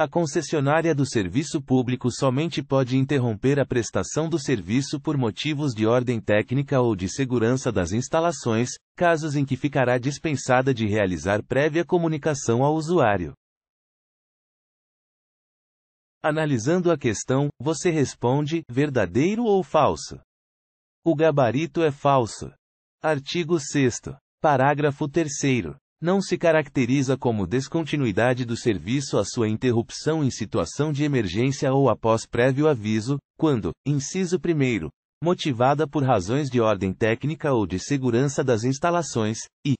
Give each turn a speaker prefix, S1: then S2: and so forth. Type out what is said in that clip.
S1: A concessionária do serviço público somente pode interromper a prestação do serviço por motivos de ordem técnica ou de segurança das instalações, casos em que ficará dispensada de realizar prévia comunicação ao usuário. Analisando a questão, você responde: verdadeiro ou falso? O gabarito é falso. Artigo 6. Parágrafo 3 não se caracteriza como descontinuidade do serviço a sua interrupção em situação de emergência ou após prévio aviso, quando, inciso 1, motivada por razões de ordem técnica ou de segurança das instalações, e,